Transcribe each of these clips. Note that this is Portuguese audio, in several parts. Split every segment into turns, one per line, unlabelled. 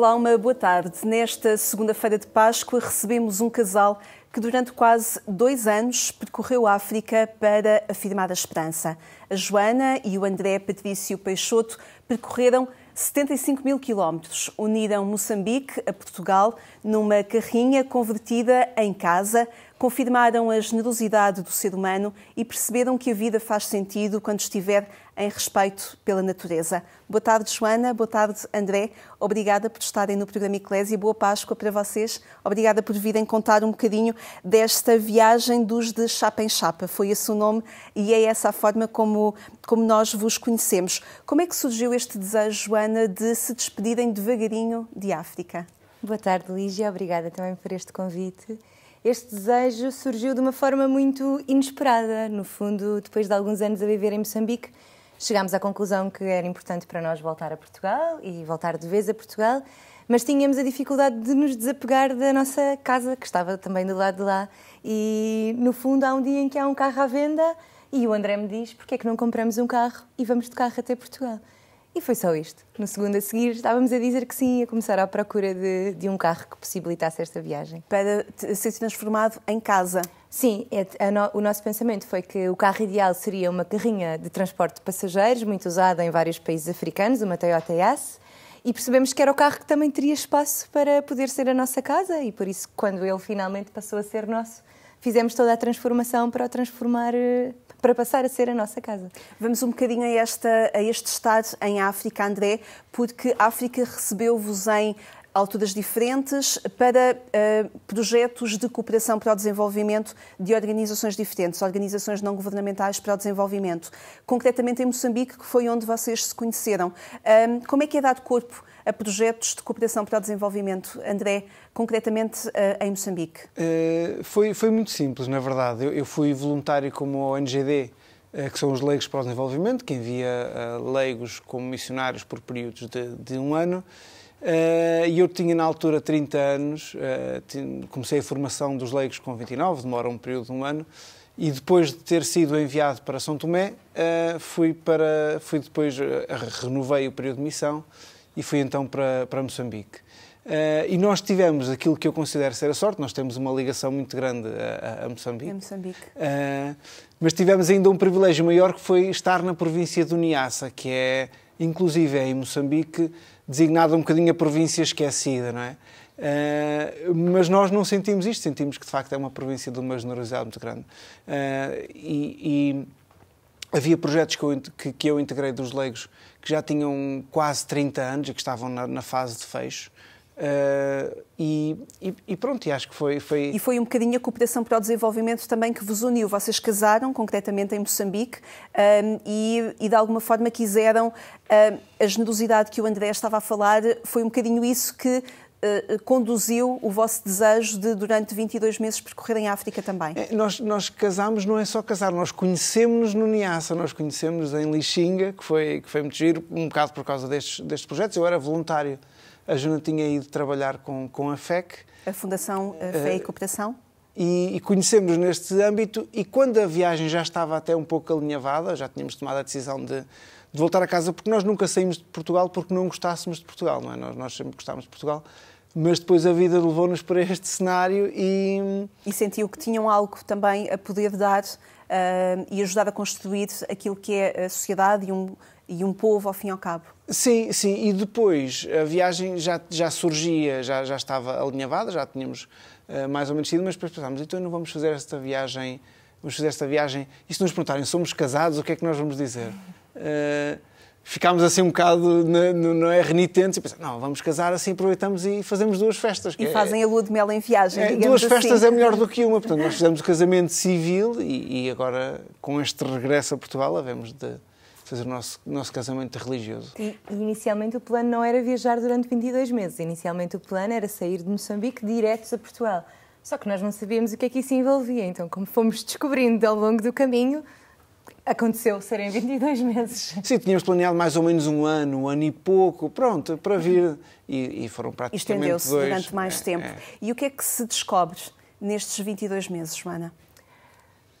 Olá, uma boa tarde. Nesta segunda-feira de Páscoa recebemos um casal que durante quase dois anos percorreu a África para afirmar a esperança. A Joana e o André Patrício Peixoto percorreram 75 mil quilómetros, uniram Moçambique a Portugal numa carrinha convertida em casa confirmaram a generosidade do ser humano e perceberam que a vida faz sentido quando estiver em respeito pela natureza. Boa tarde, Joana. Boa tarde, André. Obrigada por estarem no programa Eclésia. Boa Páscoa para vocês. Obrigada por virem contar um bocadinho desta viagem dos de Chapa em Chapa. Foi esse o nome e é essa a forma como, como nós vos conhecemos. Como é que surgiu este desejo, Joana, de se despedirem devagarinho de África? Boa tarde, Lígia. Obrigada também por este convite
este desejo surgiu de uma forma muito inesperada. No fundo, depois de alguns anos a viver em Moçambique, chegámos à conclusão que era importante para nós voltar a Portugal e voltar de vez a Portugal, mas tínhamos a dificuldade de nos desapegar da nossa casa, que estava também do lado de lá. E no fundo, há um dia em que há um carro à venda e o André me diz: porque é que não compramos um carro e vamos de carro até Portugal? E foi só isto. No segundo a seguir estávamos a dizer que sim, a começar à procura de, de um carro que possibilitasse esta viagem. Para ser transformado em casa. Sim, é, no, o nosso pensamento foi que o carro ideal seria uma carrinha de transporte de passageiros, muito usada em vários países africanos, uma Toyota S, e percebemos que era o carro que também teria espaço para poder ser a nossa casa, e por isso, quando ele finalmente passou a ser nosso, fizemos toda a transformação para transformar eh, para passar a ser
a nossa casa. Vamos um bocadinho a, esta, a este estado em África, André, porque a África recebeu-vos em alturas diferentes, para uh, projetos de cooperação para o desenvolvimento de organizações diferentes, organizações não governamentais para o desenvolvimento. Concretamente em Moçambique, que foi onde vocês se conheceram. como é que é dado corpo a projetos de cooperação para o desenvolvimento, André, concretamente uh, em Moçambique?
Uh, foi, foi muito simples, na verdade. Eu, eu fui voluntário como ONGD que são os leigos para o desenvolvimento, que envia leigos como missionários por períodos de, de um ano. Eh, e eu tinha na altura 30 anos, eh, comecei a formação dos leigos com 29, demora um período de um ano, e depois de ter sido enviado para São Tomé, eh, fui para, fui depois renovei o período de missão e fui então para, para Moçambique. Uh, e nós tivemos aquilo que eu considero ser a sorte, nós temos uma ligação muito grande a, a Moçambique. A Moçambique. Uh, mas tivemos ainda um privilégio maior que foi estar na província do Niassa, que é inclusive é em Moçambique, designada um bocadinho a província esquecida, não é? Uh, mas nós não sentimos isto, sentimos que de facto é uma província de uma generosidade muito grande. Uh, e, e, havia projetos que eu, que, que eu, integrei dos leigos que já tinham quase 30 anos e que estavam na, na fase de fecho. Uh, e, e, e, pronto, e acho que foi, foi. E
foi um bocadinho a cooperação para o desenvolvimento também que vos uniu. Vocês casaram concretamente em Moçambique um, ehm, e, e, de alguma forma quiseram. Um, ehm, a generosidade que o André estava a falar foi um bocadinho isso que Uh, conduziu o vosso desejo de, durante 22 meses, percorrerem a África também? É,
nós, nós casamos, não é só casar, nós conhecemos-nos no Niassa, nós conhecemos-nos em Lixinga, que foi, que foi muito giro, um bocado por causa destes, destes projetos. Eu era voluntário a Juna tinha ido trabalhar com, com a FEC.
A Fundação Fé e eh, Cooperação?
E, e conhecemos neste âmbito e quando a viagem já estava até um pouco alinhavada, já tínhamos tomado a decisão de, de voltar a casa, porque nós nunca saímos de Portugal porque não gostássemos de Portugal, não é? Nós, nós sempre gostávamos de Portugal, mas depois a vida levou-nos para este cenário
e... E sentiu que tinham algo também a poder dar uh, e ajudar a construir aquilo que é a sociedade e um, e um povo, ao fim e ao cabo.
Sim, sim, e depois a viagem já, já surgia, já, já estava alinhavada, já tínhamos uh, mais ou menos sido, mas depois pensámos, então não vamos fazer esta viagem, vamos fazer esta viagem, e se nos perguntarem, somos casados, o que é que nós vamos dizer? Uh, ficámos assim um bocado, não é, renitentes e pensámos, não, vamos casar assim, aproveitamos e fazemos duas festas. E é- fazem é, a lua de mel em viagem, é, Duas assim. festas é melhor do que uma, portanto, nós fizemos o casamento civil e, e agora, com este regresso a Portugal, havemos de fazer o nosso, nosso casamento religioso.
E, inicialmente o plano não era viajar durante 22 meses. Inicialmente o plano era sair de Moçambique diretos a Portugal. Só que nós não sabíamos o que é que isso envolvia. Então, como fomos descobrindo ao longo do caminho,
aconteceu serem 22 meses.
Sim, tínhamos planeado mais ou menos um ano, um ano e pouco, pronto, para vir. E, e foram praticamente Estendeu-se durante mais é, tempo. É.
E o que é que se descobre nestes 22 meses, Joana?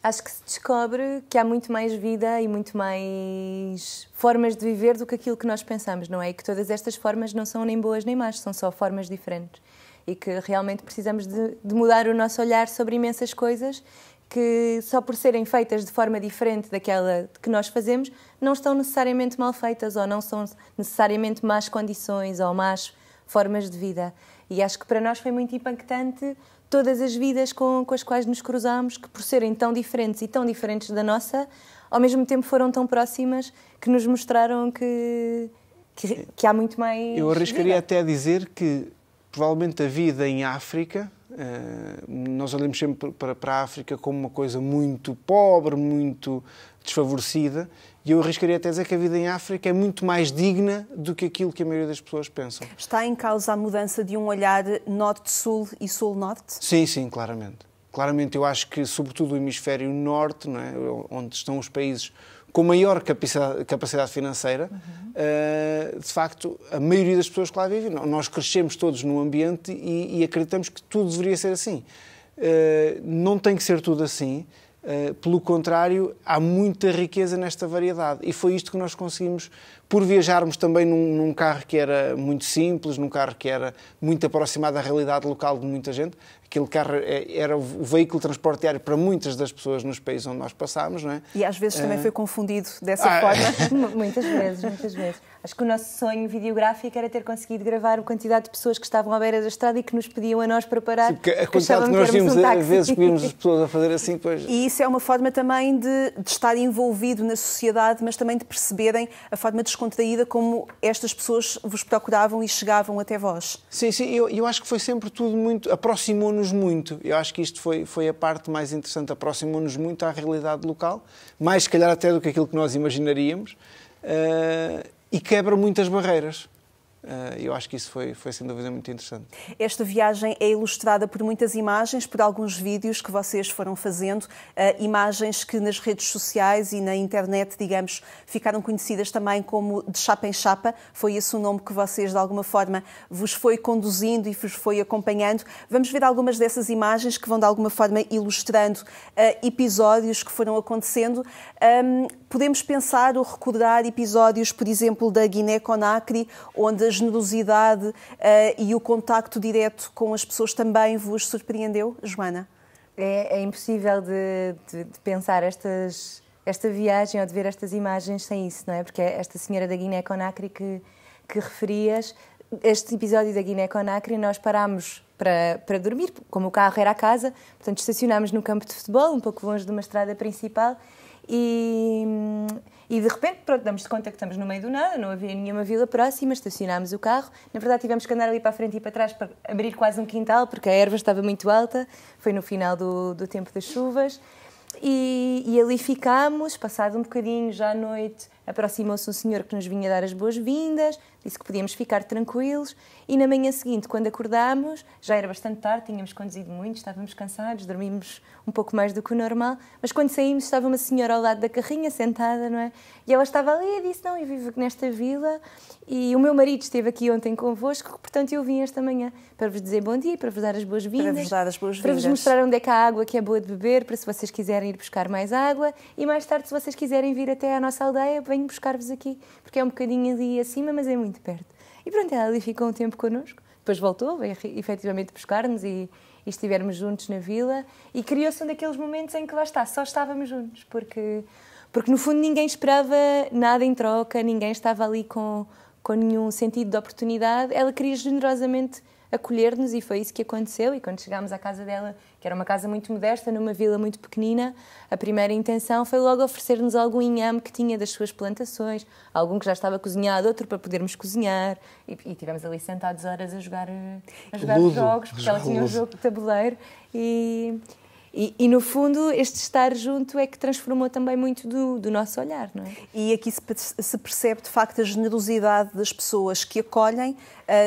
acho que se descobre que há muito mais
vida e muito mais formas de viver do que aquilo que nós pensamos, não é? E que todas estas formas não são nem boas nem más, são só formas diferentes. E que realmente precisamos de, de mudar o nosso olhar sobre imensas coisas que, só por serem feitas de forma diferente daquela que nós fazemos, não estão necessariamente mal feitas ou não são necessariamente más condições ou más formas de vida. E acho que para nós foi muito impactante todas as vidas com, com as quais nos cruzamos, que por serem tão diferentes e tão diferentes da nossa, ao mesmo tempo foram tão próximas que nos mostraram que, que, que há muito mais. Eu arriscaria
vida. até dizer que provavelmente a vida em África eh, nós olhamos sempre para, para a África como uma coisa muito pobre, muito desfavorecida, e eu arriscaria até dizer que a vida em África é muito mais digna do que aquilo que a maioria das pessoas pensam.
Está em causa a mudança de um olhar norte-sul e sul-norte?
Sim, sim, claramente. Claramente, eu acho que, sobretudo, o hemisfério norte, é? onde estão os países com maior capacidade financeira, eh, de facto, a maioria das pessoas que lá vivem. Nós crescemos todos num ambiente e acreditamos que tudo deveria ser assim. Eh, não tem que ser tudo assim. Eh, pelo contrário, há muita riqueza nesta variedade. E foi isto que nós conseguimos por viajarmos também num, num, carro que era muito simples, num carro que era muito aproximado da realidade local de muita gente. Aquele carro é, era o veículo de transporte diário para muitas das pessoas nos países onde nós passámos, não é? E às vezes também uh... foi
confundido
dessa ah. forma. muitas vezes, muitas vezes. Acho que o nosso sonho videográfico era ter
conseguido gravar a quantidade de pessoas que estavam à beira da estrada e que nos pediam a nós para parar. Sim, a quantidade que nós vimos, um às eh, vezes, vimos as
pessoas a fazer assim, pois...
E isso é uma forma também de, de estar envolvido na sociedade, mas também de perceberem a forma de descontraída como estas pessoas vos procuravam
e chegavam até vós. Sim, sim, eu, eu acho que foi sempre tudo muito. aproximou-nos muito. Eu acho que isto foi, foi a parte mais interessante, aproximou-nos muito à realidade local, mais se calhar até do que aquilo que nós imaginaríamos, uh, e quebra muitas barreiras. Eh, eu acho que isso foi, foi sem dúvida muito interessante.
Esta viagem é ilustrada por muitas imagens, por alguns vídeos que vocês foram fazendo, eh, imagens que nas redes sociais e na internet, digamos, ficaram conhecidas também como de chapa em chapa. Foi esse o nome que vocês, de alguma forma, vos foi conduzindo e vos foi acompanhando. Vamos ver algumas dessas imagens que vão, de alguma forma, ilustrando eh, episódios que foram acontecendo. podemos pensar ou recordar episódios, por exemplo, da Guiné-Conakry, onde a generosidade uh, e o contacto direto com as pessoas também vos surpreendeu, Joana? É, é impossível de, de, de pensar estas, esta viagem
ou de ver estas imagens sem isso, não é? Porque é esta senhora da Guiné-Conakry que, que referias, este episódio da Guiné-Conakry, nós parámos para, para dormir, como o carro era a casa, portanto estacionámos no campo de futebol, um pouco longe de uma estrada principal, e, hum, e de repente, pronto, damos-te conta que estamos no meio do nada, não havia nenhuma vila próxima, estacionámos o carro. Na verdade, tivemos que andar ali para a frente e para trás para abrir quase um quintal, porque a erva estava muito alta. Foi no final do, do tempo das chuvas. E, e ali ficámos, passado um bocadinho, já à noite, Aproximou-se um senhor que nos vinha dar as boas-vindas, disse que podíamos ficar tranquilos e na manhã seguinte, quando acordámos, já era bastante tarde, tínhamos conduzido muito, estávamos cansados, dormimos um pouco mais do que o normal, mas quando saímos estava uma senhora ao lado da carrinha, sentada, não é? E ela estava ali e disse, não, eu vivo nesta vila e o meu marido esteve aqui ontem convosco, portanto eu vim esta manhã para vos dizer bom dia, para vos dar as boas-vindas. Para vos dar as boas-vindas. Para vos mostrar onde é que há água que é boa de beber, para se vocês quiserem ir buscar mais água e mais tarde, se vocês quiserem vir até à nossa aldeia, venho buscar-vos aqui, porque é um bocadinho ali acima, mas é muito perto. E pronto, ela ali ficou um tempo connosco, depois voltou, veio efetivamente buscar-nos e, e estivemos juntos na vila e criou-se um daqueles momentos em que lá está, só estávamos juntos, porque, porque no fundo ninguém esperava nada em troca, ninguém estava ali com, com nenhum sentido de oportunidade, ela queria generosamente acolher-nos e foi isso que aconteceu. E quando chegámos à casa dela, que era uma casa muito modesta, numa vila muito pequenina, a primeira intenção foi logo oferecer-nos algum inhame que tinha das suas plantações, algum que já estava cozinhado, outro para podermos cozinhar. E, e tivemos ali sentados horas a jogar, eh, a jogar jogos, porque ela tinha um jogo de tabuleiro. E, e, e, no fundo, este estar junto é que transformou também muito do, do nosso
olhar, não é? E aqui se, percebe, de facto, a generosidade das pessoas que acolhem uh,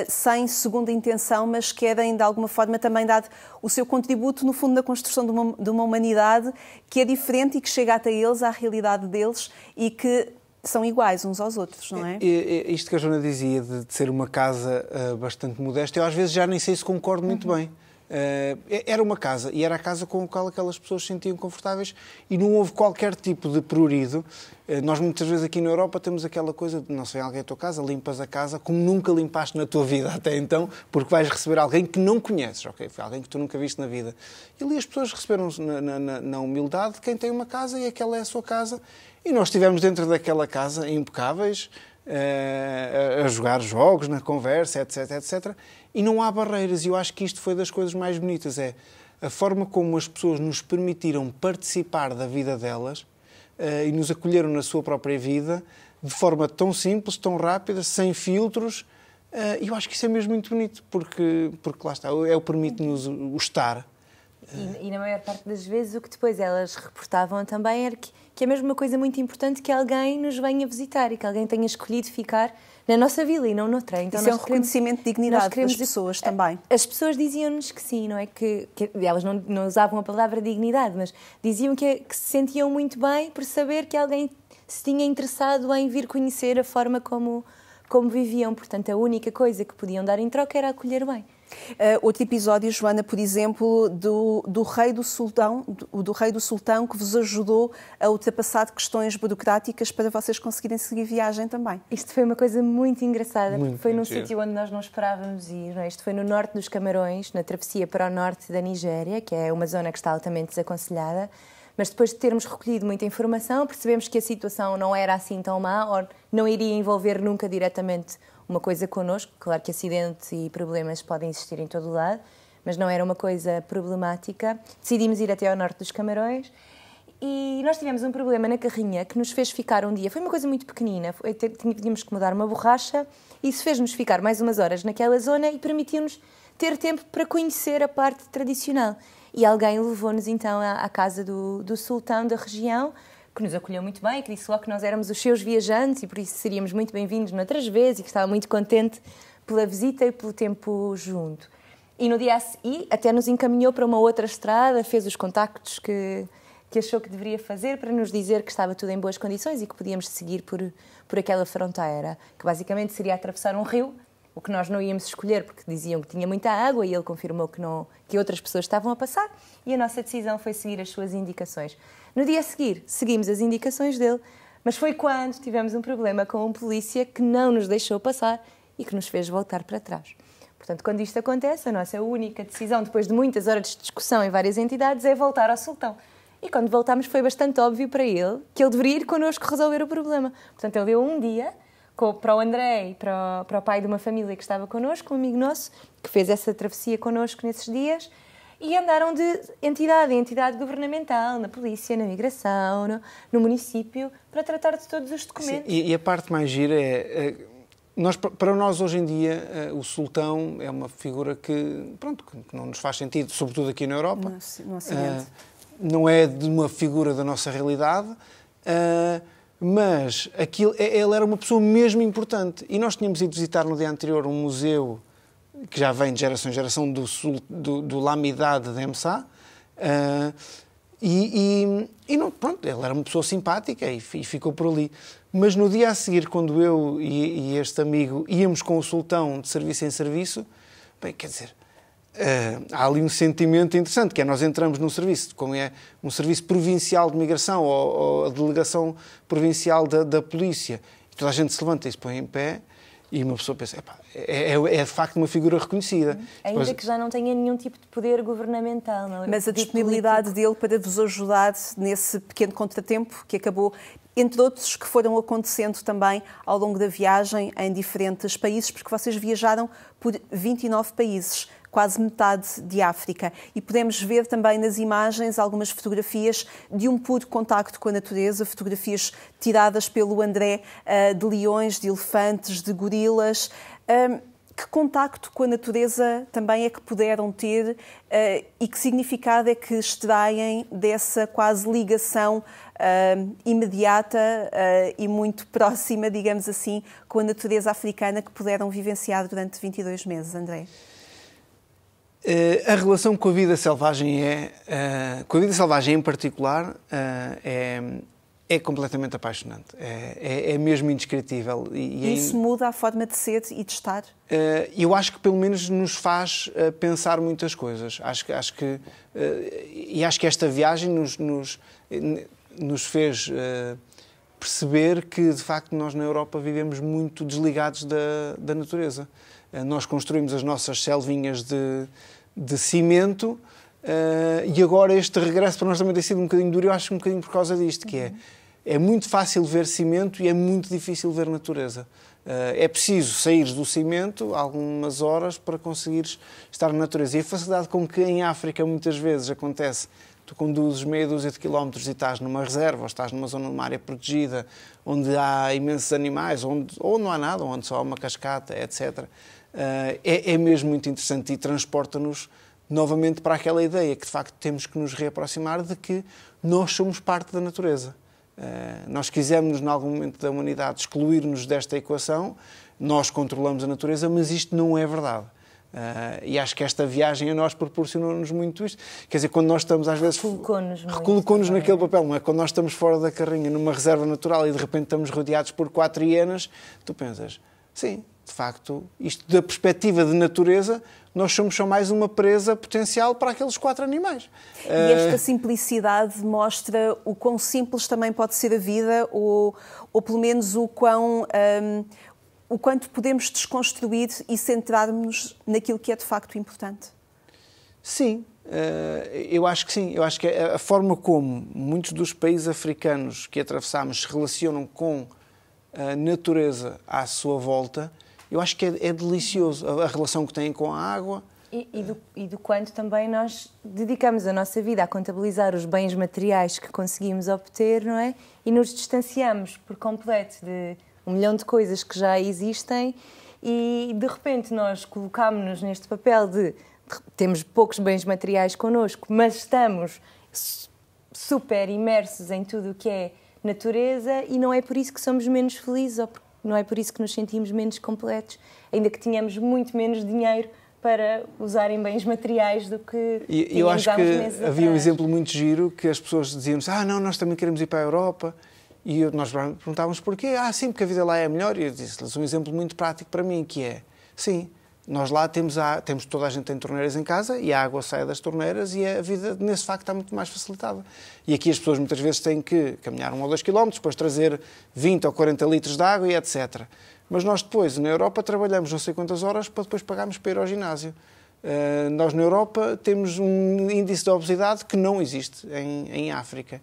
sem segunda intenção, mas querem, é, de alguma forma, também dar o seu contributo, no fundo, na construção de uma, de uma humanidade que é diferente e que chega até eles, à realidade deles e que são iguais uns aos outros, não é?
Isto que a Joana dizia, de ser uma casa eh, bastante modesta, eu às vezes já nem sei se concordo muito uhum. bem. Eh, era uma casa e era a casa com a qual aquelas pessoas se sentiam confortáveis e não houve qualquer tipo de prurido. Eh, nós muitas vezes aqui na Europa temos aquela coisa de não sei alguém à tua casa, limpas a casa como nunca limpaste na tua vida até então, porque vais receber alguém que não conheces, ok? Foi alguém que tu nunca viste na vida. E ali as pessoas receberam na, na, na humildade quem tem uma casa e aquela é a sua casa. E nós estivemos dentro daquela casa impecáveis, eh, a jogar jogos, na conversa, etc, etc. E não há barreiras. E eu acho que isto foi das coisas mais bonitas. É a forma como as pessoas nos permitiram participar da vida delas eh, e nos acolheram na sua própria vida de forma tão simples, tão rápida, sem filtros. Eh, e eu acho que isso é mesmo muito bonito, porque, porque lá está, é o permite-nos o estar.
E, e na maior parte das vezes o que depois elas reportavam também era que que é mesmo uma coisa muito importante que alguém nos venha visitar e que alguém tenha escolhido ficar na nossa vila e não noutra. Então Isso é um queremos, reconhecimento de dignidade das pessoas também. As pessoas diziam-nos que sim, não é? Que, que elas não, não, usavam a palavra dignidade, mas diziam que, que se sentiam muito bem por saber que alguém se tinha interessado em vir conhecer a forma como, como viviam. Portanto, a única coisa
que podiam dar em troca era acolher bem. Uh, outro episódio, Joana, por exemplo, do, do rei do sultão, do, do, rei do sultão que vos ajudou a ultrapassar questões burocráticas para vocês conseguirem seguir viagem também. Isto foi uma coisa muito engraçada, muito porque foi mentira. num sítio onde
nós não esperávamos ir. Não é? Isto foi no norte dos Camarões, na travessia para o norte da Nigéria, que é uma zona que está altamente desaconselhada. Mas depois de termos recolhido muita informação, percebemos que a situação não era assim tão má, ou não iria envolver nunca diretamente uma coisa connosco. Claro que acidentes e problemas podem existir em todo o lado, mas não era uma coisa problemática. Decidimos ir até ao norte dos Camarões e nós tivemos um problema na carrinha que nos fez ficar um dia. Foi uma coisa muito pequenina, tínhamos que mudar uma borracha e isso fez-nos ficar mais umas horas naquela zona e permitiu-nos ter tempo para conhecer a parte tradicional. E alguém levou-nos então à, à casa do, do sultão da região que nos acolheu muito bem, que disse logo que nós éramos os seus viajantes e por isso seríamos muito bem-vindos noutras vezes e que estava muito contente pela visita e pelo tempo junto. E no dia seguir, até nos encaminhou para uma outra estrada, fez os contactos que, que achou que deveria fazer para nos dizer que estava tudo em boas condições e que podíamos seguir por, por aquela fronteira, que basicamente seria atravessar um rio, o que nós não íamos escolher porque diziam que tinha muita água e ele confirmou que, não, que outras pessoas estavam a passar e a nossa decisão foi seguir as suas indicações. No dia a seguir, seguimos as indicações dele, mas foi quando tivemos um problema com um polícia que não nos deixou passar e que nos fez voltar para trás. Portanto, quando isto acontece, a nossa única decisão, depois de muitas horas de discussão em várias entidades, é voltar ao sultão. E quando voltámos foi bastante óbvio para ele que ele deveria ir connosco resolver o problema. Portanto, ele deu um dia para o André e para o, para o pai de uma família que estava connosco, um amigo nosso, que fez essa travessia connosco nesses dias, e andaram de entidade em entidade governamental, na polícia, na migração, no, no município, para tratar de todos os documentos. Sim,
e, e, a parte mais gira é. é nós, para nós, hoje em dia, é, o sultão é uma figura que, pronto, que não nos faz sentido, sobretudo aqui na Europa. No, no ah, não é de uma figura da nossa realidade, ah, mas aquilo, é, ele era uma pessoa mesmo importante. E nós tínhamos ido visitar no dia anterior um museu que já vem de geração em geração do, sul, do, do Lamidade de Emsá. Uh, eh, e, e, e, não, pronto, ele era uma pessoa simpática e, e, ficou por ali. Mas no dia a seguir, quando eu e, este amigo íamos com o sultão de serviço em serviço, bem, quer dizer, uh, há ali um sentimento interessante, que é nós entramos num serviço, como é um serviço provincial de migração ou, ou a delegação provincial da, da polícia, e toda a gente se levanta e se põe em pé, e uma pessoa pensa, é, é, é, de facto uma figura reconhecida. Ainda Depois... que
já não tenha nenhum tipo de poder governamental. Não é? Mas a tipo disponibilidade dele para vos ajudar nesse pequeno contratempo que acabou, entre outros que foram acontecendo também ao longo da viagem em diferentes países, porque vocês viajaram por 29 países quase metade de África. E podemos ver também nas imagens algumas fotografias de um puro contacto com a natureza, fotografias tiradas pelo André eh, de leões, de elefantes, de gorilas. Que contacto com a natureza também é que puderam ter eh, e que significado é que extraem dessa quase ligação Uh, imediata uh, e muito próxima, digamos assim, com a natureza africana que puderam vivenciar durante 22 meses, André?
Eh, a relação com a vida selvagem é, eh, com a vida selvagem em particular, eh, é, é completamente apaixonante. É, é, é mesmo indescritível. E, e é Isso in...
muda a forma de ser e de estar?
eu acho que pelo menos nos faz pensar muitas coisas. Acho, acho que e acho que esta viagem nos, nos, nos fez perceber que de facto nós na Europa vivemos muito desligados da, da natureza. Eh, nós construímos as nossas selvinhas de, de cimento eh, e agora este regresso para nós também tem sido um bocadinho duro, eu acho um bocadinho por causa disto, que é, é muito fácil ver cimento e é muito difícil ver natureza. Eh, é preciso sair do cimento algumas horas para conseguires estar na natureza. E a facilidade com que em África muitas vezes acontece tu conduzes meia dúzia de quilómetros e estás numa reserva, ou estás numa zona, numa área protegida, onde há imensos animais, onde, ou não há nada, onde só há uma cascata, etc. Eh, é, é mesmo muito interessante e transporta-nos novamente para aquela ideia que de facto temos que nos reaproximar de que nós somos parte da natureza. Eh, nós quisemos, em algum momento da humanidade, excluir-nos desta equação, nós controlamos a natureza, mas isto não é verdade. Eh, e acho que esta viagem a nós proporcionou-nos muito isto. Quer dizer, quando nós estamos às vezes. Recolocou-nos. Recolocou-nos é? naquele papel, não é? Quando nós estamos fora da carrinha, numa reserva natural e de repente estamos rodeados por quatro hienas, tu pensas, sim, de facto, isto da perspectiva de natureza, nós somos só mais uma presa potencial para aqueles quatro animais. E eh, esta
simplicidade mostra o quão simples também pode ser a vida, ou, ou pelo menos o quão. Um, o quanto podemos desconstruir e centrarmo-nos naquilo que é de facto importante? Sim,
eh, eu acho que sim. Eu acho que a forma como muitos dos países africanos que atravessamos se relacionam com a natureza à sua volta eu acho que é, é delicioso a, a, relação que têm com a água.
E, e, do, e, do, quanto também nós dedicamos a nossa vida a contabilizar os bens materiais que conseguimos obter, não é? E nos distanciamos por completo de um milhão de coisas que já existem e de repente nós colocámos-nos neste papel de, de temos poucos bens materiais connosco, mas estamos super imersos em tudo o que é natureza e não é por isso que somos menos felizes ou porque não é por isso que nos sentimos menos completos, ainda que tenhamos muito menos dinheiro para usarem bens materiais do que e, Eu acho que havia atrás. um
exemplo muito giro que as pessoas diziam-nos: Ah, não, nós também queremos ir para a Europa. E nós perguntávamos porquê. Ah, sim, porque a vida lá é melhor. E eu disse-lhes um exemplo muito prático para mim, que é: Sim, nós lá temos, a, temos toda a gente tem torneiras em casa e a água sai das torneiras e a vida, nesse facto, está muito mais facilitada. E aqui as pessoas muitas vezes têm que caminhar um ou dois quilómetros, depois trazer 20 ou 40 litros de água e etc. Mas nós depois, na Europa, trabalhamos não sei quantas horas para depois pagarmos para ir ao ginásio. Uh, nós, na Europa, temos um índice de obesidade que não existe em, em África.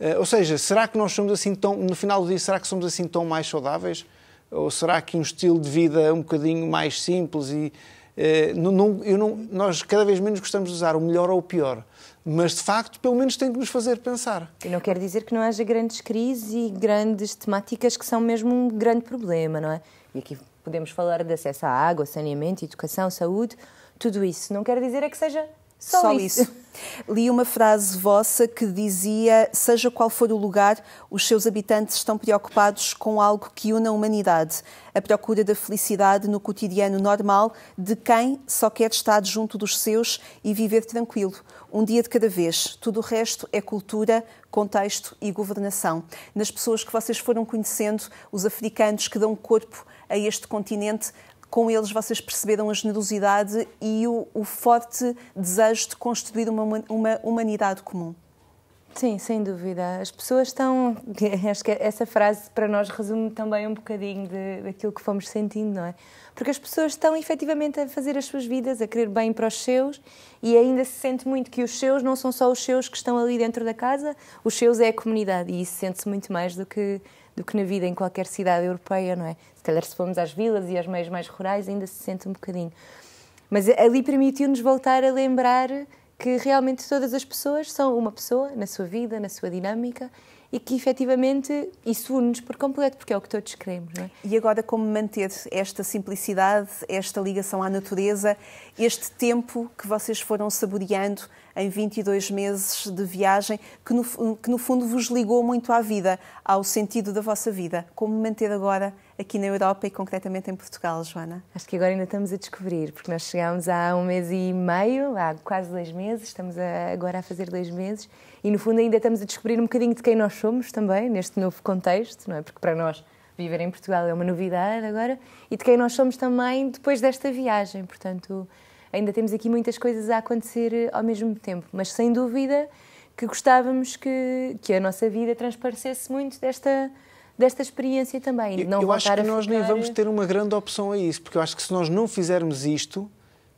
Uh, ou seja, será que nós somos assim tão, no final do dia, será que somos assim tão mais saudáveis? Ou será que um estilo de vida é um bocadinho mais simples e eh, não, não, nós cada vez menos gostamos de usar o melhor ou o pior, mas de facto, pelo menos tem que nos fazer pensar. E não quer dizer que não haja grandes crises e grandes
temáticas que são mesmo um grande problema, não é? E aqui podemos falar de acesso à água,
saneamento, educação, saúde, tudo isso. Não quer dizer é que seja só, Só isso. isso. Li uma frase vossa que dizia: Seja qual for o lugar, os seus habitantes estão preocupados com algo que une a humanidade, a procura da felicidade no cotidiano normal de quem só quer estar junto dos seus e viver tranquilo, um dia de cada vez. Tudo o resto é cultura, contexto e governação. Nas pessoas que vocês foram conhecendo, os africanos que dão corpo a este continente, com eles vocês perceberam a generosidade e o, o forte desejo de construir uma, uma humanidade comum. Sim, sem dúvida. As pessoas estão. Acho que essa
frase para nós resume também um bocadinho de, daquilo que fomos sentindo, não é? Porque as pessoas estão efetivamente a fazer as suas vidas, a querer bem para os seus e ainda se sente muito que os seus não são só os seus que estão ali dentro da casa, os seus é a comunidade e isso sente-se muito mais do que do que na vida em qualquer cidade europeia, não é? Se calhar se formos às vilas e aos meios mais rurais ainda se sente um bocadinho. Mas ali permitiu-nos voltar a lembrar que realmente todas as pessoas são uma pessoa na sua vida, na sua dinâmica e que efetivamente isso une-nos
por completo, porque é o que todos queremos. É? E agora, como manter esta simplicidade, esta ligação à natureza, este tempo que vocês foram saboreando em 22 meses de viagem, que no, que no fundo vos ligou muito à vida, ao sentido da vossa vida? Como manter agora aqui na Europa e concretamente em Portugal, Joana? Acho que agora ainda estamos
a descobrir, porque nós chegámos há um mês e meio, há quase dois meses, estamos a, agora a fazer dois meses, e no fundo ainda estamos a descobrir um bocadinho de quem nós somos também neste novo contexto, não é? Porque para nós viver em Portugal é uma novidade agora e de quem nós somos também depois desta viagem. Portanto, ainda temos aqui muitas coisas a acontecer eh, ao mesmo tempo, mas sem dúvida que gostávamos que, que a nossa vida transparecesse muito desta desta experiência também. eu acho que nós ficar... nem vamos ter
uma grande opção a isso, porque eu acho que se nós não fizermos isto,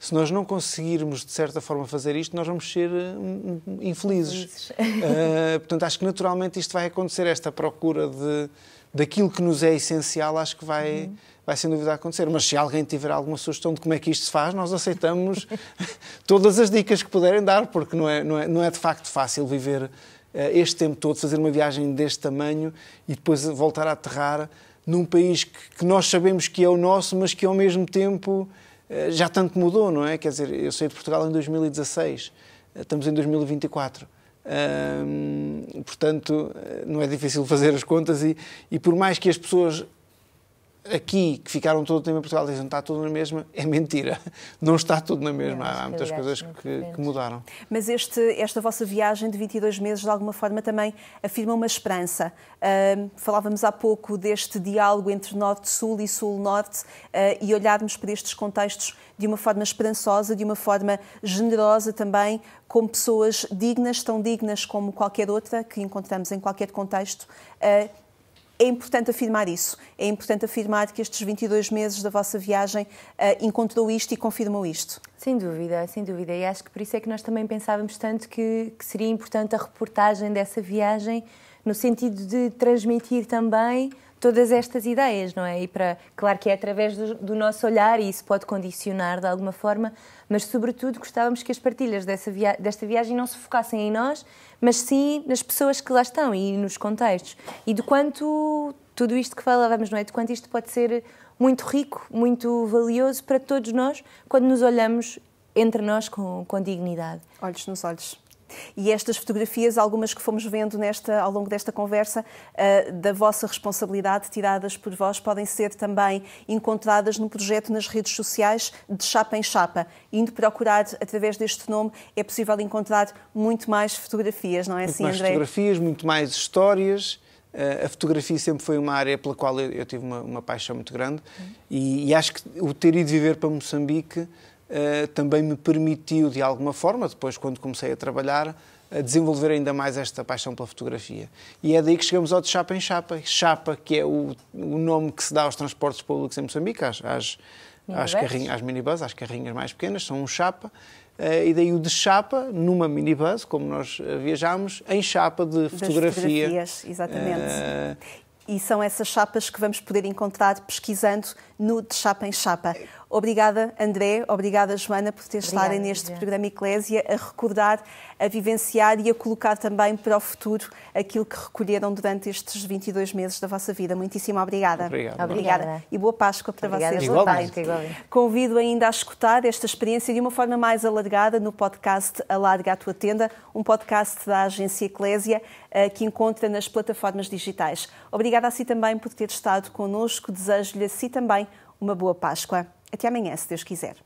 se nós não conseguirmos, de certa forma, fazer isto, nós vamos ser eh, hum, hum, infelizes. infelizes. Uh, portanto, acho que naturalmente isto vai acontecer, esta procura de, daquilo que nos é essencial, acho que vai. Uhum vai sem dúvida acontecer. Mas se alguém tiver alguma sugestão de como é que isto se faz, nós aceitamos todas as dicas que puderem dar, porque não é, não é, não é de facto fácil viver uh, este tempo todo, fazer uma viagem deste tamanho e depois voltar a aterrar num país que, que nós sabemos que é o nosso, mas que ao mesmo tempo eh, já tanto mudou, não é? Quer dizer, eu saí de Portugal em 2016, eh, estamos em 2024. Hum, portanto, eh, não é difícil fazer as contas, e, e por mais que as pessoas aqui, que ficaram todo o tempo em Portugal, dizem está tudo na mesma, é mentira. Não está tudo na mesma. Há muitas coisas que, que, mudaram.
Mas este, esta vossa viagem de 22 meses, de alguma forma, também afirma uma esperança. Uh, falávamos há pouco deste diálogo entre Norte-Sul e Sul-Norte uh, ah, e olharmos para estes contextos de uma forma esperançosa, de uma forma generosa também, como pessoas dignas, tão dignas como qualquer outra que encontramos em qualquer contexto. Uh, é importante afirmar isso. É importante afirmar que estes 22 meses da vossa viagem uh, eh, encontrou isto e confirmou isto. Sem dúvida, sem dúvida. E acho que por isso é que nós também pensávamos tanto que,
que seria importante a reportagem dessa viagem no sentido de transmitir também todas estas ideias, não é? E para, claro que é através do, do, nosso olhar e isso pode condicionar de alguma forma, mas sobretudo gostávamos que as partilhas dessa via, desta viagem não se focassem em nós, mas sim nas pessoas que lá estão e nos contextos. E do quanto tudo isto que falávamos, não é? De quanto isto pode ser muito rico, muito valioso para todos
nós quando nos olhamos entre nós com, com dignidade. Olhos nos olhos. E estas fotografias, algumas que fomos vendo nesta, ao longo desta conversa, uh, da vossa responsabilidade, tiradas por vós, podem ser também encontradas no projeto nas redes sociais de Chapa em Chapa. Indo procurar através deste nome, é possível encontrar muito mais fotografias, não é muito assim, mais André? fotografias,
muito mais histórias. Eh, a fotografia sempre foi uma área pela qual eu, tive uma, uma, paixão muito grande uhum. e, e, acho que o ter ido viver para Moçambique eh, também me permitiu, de alguma forma, depois quando comecei a trabalhar, a desenvolver ainda mais esta paixão pela fotografia. E é daí que chegamos ao de Chapa em Chapa. Chapa, que é o, o nome que se dá aos transportes públicos em Moçambique, às, às,
às, carrinhas,
às minibus, às carrinhas mais pequenas, são um Chapa. Uh, e daí o de chapa, numa minibus, como nós eh, viajámos, em chapa de fotografia. Das fotografias, exatamente. Uh...
E são essas chapas que vamos poder encontrar pesquisando no de chapa em chapa. Obrigada, André, obrigada, Joana, por ter estado neste programa Eclésia a recordar, a vivenciar e a colocar também para o futuro aquilo que recolheram durante estes 22 meses da vossa vida. Muitíssimo obrigada. Obrigado. Obrigada. Obrigada. E boa Páscoa para obrigada. vocês igualmente. também. Convido ainda a escutar esta experiência de uma forma mais alargada no podcast Alarga a Tua Tenda, um podcast da Agência Eclésia eh, que encontra nas plataformas digitais. Obrigada a si também por ter estado connosco. Desejo-lhe a si também uma boa Páscoa. Até amanhã, se Deus quiser.